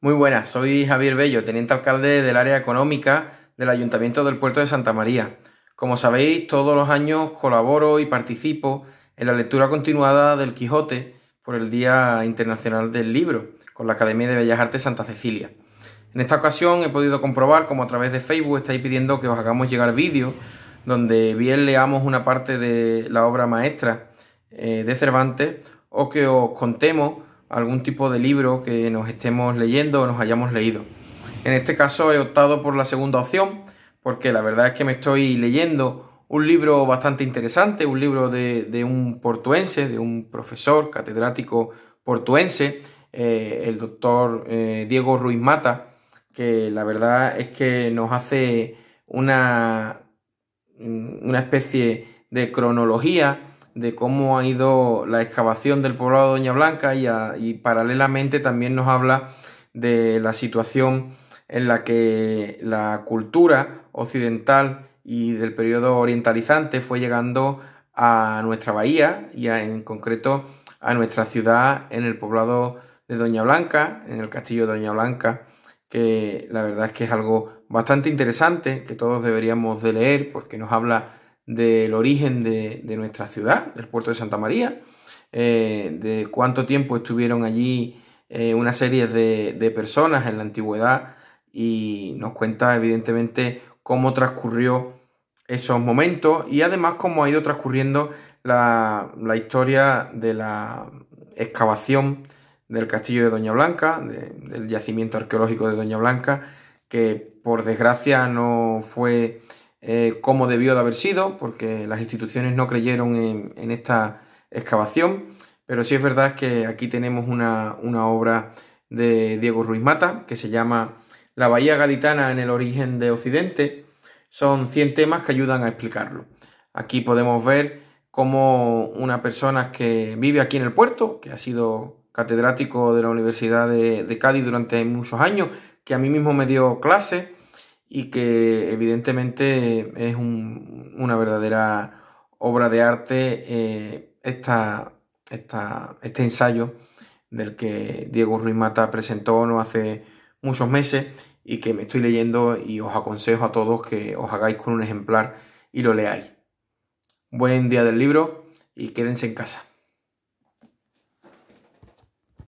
Muy buenas, soy Javier Bello, teniente alcalde del área económica del Ayuntamiento del Puerto de Santa María. Como sabéis, todos los años colaboro y participo en la lectura continuada del Quijote por el Día Internacional del Libro con la Academia de Bellas Artes Santa Cecilia. En esta ocasión he podido comprobar como a través de Facebook estáis pidiendo que os hagamos llegar vídeos donde bien leamos una parte de la obra maestra eh, de Cervantes o que os contemos algún tipo de libro que nos estemos leyendo o nos hayamos leído. En este caso he optado por la segunda opción porque la verdad es que me estoy leyendo un libro bastante interesante, un libro de, un portuense, de un profesor catedrático portuense, eh, el doctor eh, Diego Ruiz Mata, que la verdad es que nos hace una, una especie de cronología de cómo ha ido la excavación del poblado de Doña Blanca y, paralelamente también nos habla de la situación en la que la cultura occidental y del periodo orientalizante fue llegando a nuestra bahía y en concreto a nuestra ciudad en el poblado de Doña Blanca, en el castillo de Doña Blanca, que la verdad es que es algo bastante interesante que todos deberíamos de leer porque nos habla del origen de, nuestra ciudad, del puerto de Santa María, eh, de cuánto tiempo estuvieron allí eh, una serie de, personas en la antigüedad y nos cuenta evidentemente cómo transcurrió esos momentos y además cómo ha ido transcurriendo la, historia de la excavación del castillo de Doña Blanca, del yacimiento arqueológico de Doña Blanca, que por desgracia no fue eh, cómo como debió de haber sido, porque las instituciones no creyeron en, esta excavación, pero sí es verdad que aquí tenemos una, obra de Diego Ruiz Mata que se llama La Bahía Galitana en el origen de Occidente. Son 100 temas que ayudan a explicarlo. Aquí podemos ver cómo una persona que vive aquí en el puerto, que ha sido catedrático de la Universidad de Cádiz durante muchos años, que a mí mismo me dio clase, y que evidentemente es una verdadera obra de arte eh, este ensayo del que Diego Ruiz Mata presentó no hace muchos meses y que me estoy leyendo y os aconsejo a todos que os hagáis con un ejemplar y lo leáis. Buen día del libro y quédense en casa.